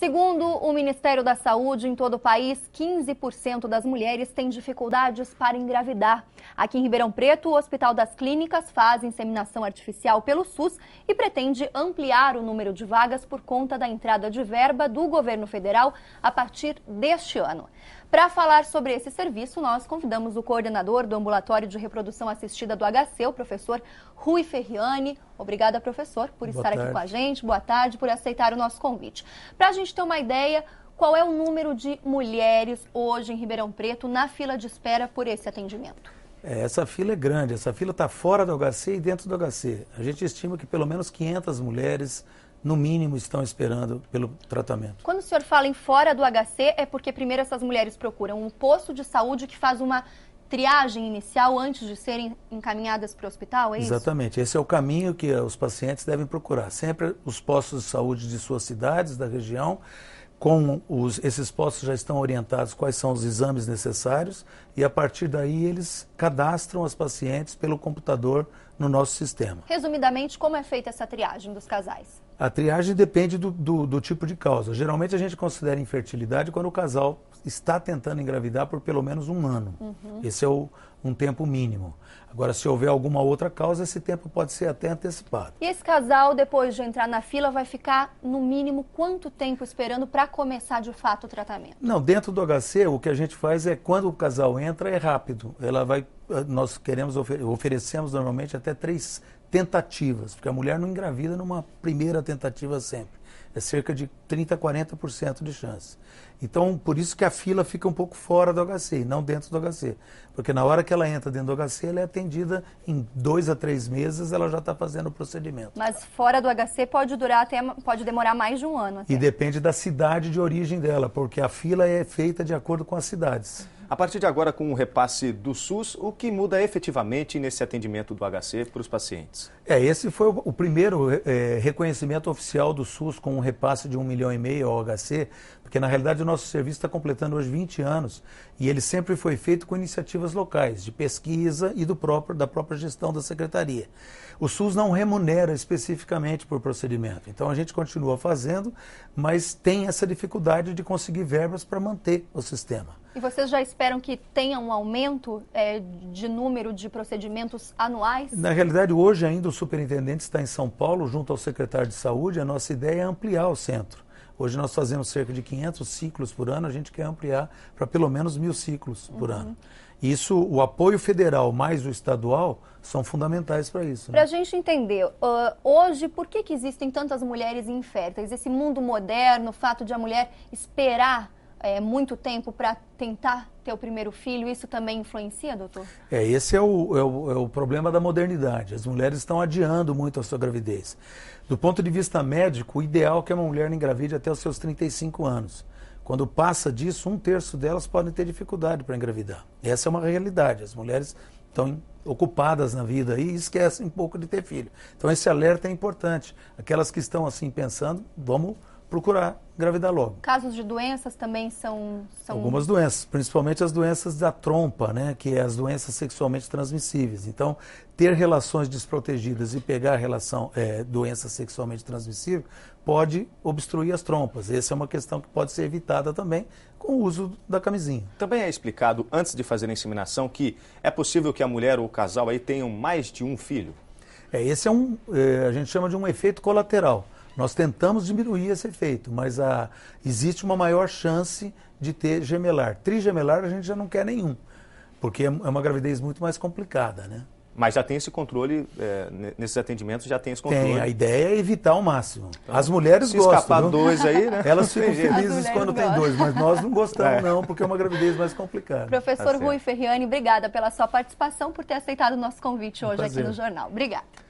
Segundo o Ministério da Saúde, em todo o país, 15% das mulheres têm dificuldades para engravidar. Aqui em Ribeirão Preto, o Hospital das Clínicas faz inseminação artificial pelo SUS e pretende ampliar o número de vagas por conta da entrada de verba do governo federal a partir deste ano. Para falar sobre esse serviço, nós convidamos o coordenador do Ambulatório de Reprodução Assistida do HC, o professor Rui Ferriani. Obrigada, professor, por Boa estar tarde. aqui com a gente. Boa tarde, por aceitar o nosso convite. Para a gente gente ter uma ideia, qual é o número de mulheres hoje em Ribeirão Preto na fila de espera por esse atendimento? É, essa fila é grande, essa fila está fora do HC e dentro do HC. A gente estima que pelo menos 500 mulheres, no mínimo, estão esperando pelo tratamento. Quando o senhor fala em fora do HC, é porque primeiro essas mulheres procuram um posto de saúde que faz uma triagem inicial antes de serem encaminhadas para o hospital, é isso? Exatamente. Esse é o caminho que eh, os pacientes devem procurar. Sempre os postos de saúde de suas cidades, da região, com os, esses postos já estão orientados quais são os exames necessários e a partir daí eles cadastram as pacientes pelo computador no nosso sistema. Resumidamente, como é feita essa triagem dos casais? A triagem depende do, do, do, tipo de causa. Geralmente a gente considera infertilidade quando o casal está tentando engravidar por pelo menos um ano. Uhum. Esse é o, um tempo mínimo. Agora, se houver alguma outra causa, esse tempo pode ser até antecipado. E esse casal, depois de entrar na fila, vai ficar no mínimo quanto tempo esperando para começar de fato o tratamento? Não, dentro do HC, o que a gente faz é quando o casal entra, é rápido. Ela vai, nós queremos, oferecemos normalmente até três tentativas, porque a mulher não engravida numa primeira tentativa sempre é cerca de 30%, 40% de chance. Então, por isso que a fila fica um pouco fora do HC, não dentro do HC. Porque na hora que ela entra dentro do HC, ela é atendida em dois a três meses, ela já está fazendo o procedimento. Mas fora do HC pode durar até, pode demorar mais de um ano. Até. E depende da cidade de origem dela, porque a fila é feita de acordo com as cidades. A partir de agora, com o repasse do SUS, o que muda efetivamente nesse atendimento do HC para os pacientes? É, esse foi o primeiro é, reconhecimento oficial do SUS com um repasse de um milhão e meio ao HC, porque na realidade o nosso serviço está completando hoje 20 anos e ele sempre foi feito com iniciativas locais, de pesquisa e do próprio, da própria gestão da secretaria. O SUS não remunera especificamente por procedimento, então a gente continua fazendo, mas tem essa dificuldade de conseguir verbas para manter o sistema. E vocês já esperam que tenha um aumento é, de número de procedimentos anuais? Na realidade, hoje ainda o superintendente está em São Paulo, junto ao secretário de saúde. A nossa ideia é ampliar o centro. Hoje nós fazemos cerca de 500 ciclos por ano, a gente quer ampliar para pelo menos mil ciclos por uhum. ano. Isso, o apoio federal mais o estadual são fundamentais para isso. Né? Para a gente entender, uh, hoje, por que, que existem tantas mulheres inférteis? Esse mundo moderno, o fato de a mulher esperar é, muito tempo para tentar ter o primeiro filho, isso também influencia, doutor? É, esse é o, é, o, é o problema da modernidade. As mulheres estão adiando muito a sua gravidez. Do ponto de vista médico, o ideal é que uma mulher engravide até os seus 35 anos. Quando passa disso, um terço delas podem ter dificuldade para engravidar. Essa é uma realidade. As mulheres estão ocupadas na vida e esquecem um pouco de ter filho. Então esse alerta é importante. Aquelas que estão assim pensando, vamos procurar engravidar logo. Casos de doenças também são, são... Algumas doenças, principalmente as doenças da trompa, né, que é as doenças sexualmente transmissíveis. Então, ter relações desprotegidas e pegar relação é, doença sexualmente transmissível pode obstruir as trompas. Essa é uma questão que pode ser evitada também com o uso da camisinha. Também é explicado antes de fazer a inseminação que é possível que a mulher ou o casal aí tenham mais de um filho. É, esse é um, é, a gente chama de um efeito colateral. Nós tentamos diminuir esse efeito, mas a, ah, existe uma maior chance de ter gemelar. Trigemelar a gente já não quer nenhum, porque é, é uma gravidez muito mais complicada, né? Mas já tem esse controle, é, nesses atendimentos já tem esse controle. Tem, a ideia é evitar ao máximo. Então, as mulheres se gostam. Se escapar viu? dois aí, né? Elas ficam felizes quando gostam. tem dois, mas nós não gostamos é. não, porque é uma gravidez mais complicada. Professor tá Rui Ferriani, obrigada pela sua participação, por ter aceitado o nosso convite hoje aqui no Jornal. Obrigada.